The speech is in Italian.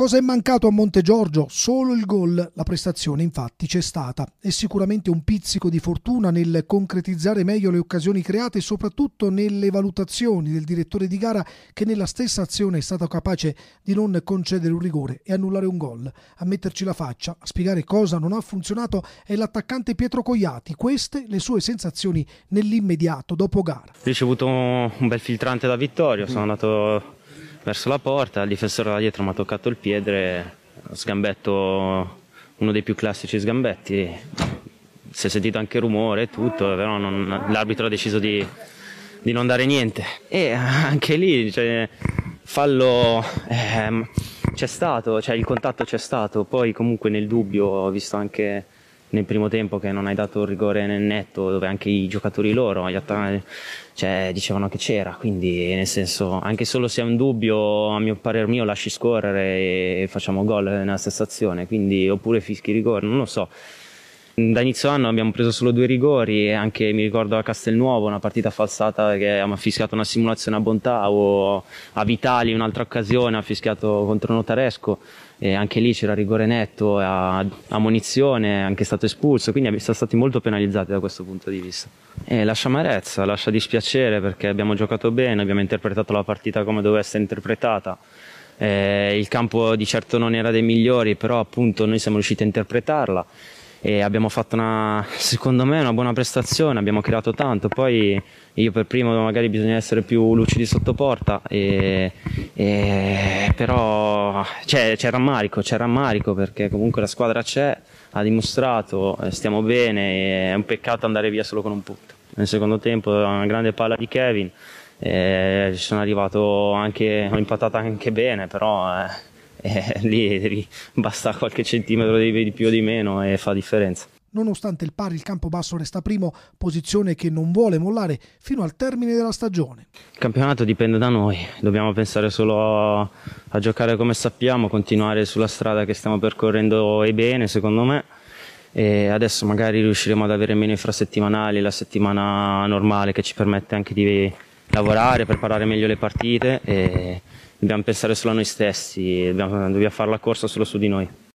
Cosa è mancato a Monte Giorgio? Solo il gol. La prestazione infatti c'è stata e sicuramente un pizzico di fortuna nel concretizzare meglio le occasioni create soprattutto nelle valutazioni del direttore di gara che nella stessa azione è stato capace di non concedere un rigore e annullare un gol. A metterci la faccia, a spiegare cosa non ha funzionato è l'attaccante Pietro Coiati. Queste le sue sensazioni nell'immediato dopo gara. Ho ricevuto un bel filtrante da Vittorio, sono andato verso la porta, il difensore da dietro mi ha toccato il piede, sgambetto, uno dei più classici sgambetti, si è sentito anche rumore e tutto, però non, l'arbitro ha deciso di, di, non dare niente. E anche lì, cioè, fallo ehm, c'è stato, cioè il contatto c'è stato, poi comunque nel dubbio ho visto anche nel primo tempo che non hai dato il rigore nel netto, dove anche i giocatori loro atta- cioè, dicevano che c'era, quindi nel senso anche solo se è un dubbio, a mio parere mio, lasci scorrere e facciamo gol nella stessa azione, quindi, oppure fischi rigore, non lo so. Da inizio anno abbiamo preso solo due rigori e anche mi ricordo a Castelnuovo una partita falsata che abbiamo fischiato una simulazione a Bontà o a Vitali un'altra occasione ha fischiato contro Notaresco e anche lì c'era rigore netto a, a munizione, è anche stato espulso, quindi siamo stati molto penalizzati da questo punto di vista. E lascia amarezza, lascia dispiacere perché abbiamo giocato bene, abbiamo interpretato la partita come doveva essere interpretata. Eh, il campo di certo non era dei migliori, però appunto noi siamo riusciti a interpretarla e abbiamo fatto una, secondo me una buona prestazione, abbiamo creato tanto, poi io per primo magari bisogna essere più lucidi sotto porta, e, e, però c'è, cioè, c'è, rammarico, c'è rammarico perché comunque la squadra c'è, ha dimostrato, eh, stiamo bene, è un peccato andare via solo con un punto. Nel secondo tempo una grande palla di Kevin, eh, ci sono arrivato anche, ho impattato anche bene, però... Eh, eh, lì devi, basta qualche centimetro di più o di meno e fa differenza. Nonostante il pari, il campo basso resta primo, posizione che non vuole mollare fino al termine della stagione. Il campionato dipende da noi, dobbiamo pensare solo a, a giocare come sappiamo, continuare sulla strada che stiamo percorrendo e bene, secondo me. E adesso magari riusciremo ad avere meno infrasettimanali, la settimana normale che ci permette anche di lavorare, preparare meglio le partite e dobbiamo pensare solo a noi stessi, dobbiamo, dobbiamo fare la corsa solo su di noi.